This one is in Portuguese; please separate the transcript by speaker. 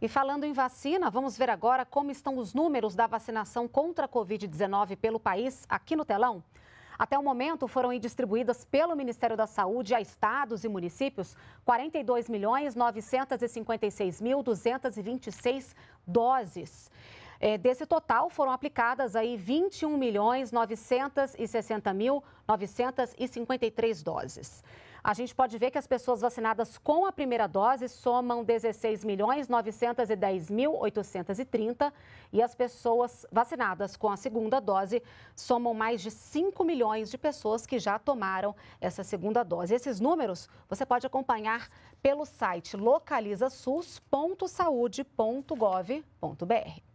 Speaker 1: E falando em vacina, vamos ver agora como estão os números da vacinação contra a Covid-19 pelo país, aqui no telão. Até o momento, foram distribuídas pelo Ministério da Saúde a estados e municípios 42 milhões 956 mil doses. É, desse total, foram aplicadas aí 21 milhões 960 mil 953 doses. A gente pode ver que as pessoas vacinadas com a primeira dose somam 16 milhões 910 mil 830 e as pessoas vacinadas com a segunda dose somam mais de 5 milhões de pessoas que já tomaram essa segunda dose. Esses números você pode acompanhar pelo site localizasus.saude.gov.br.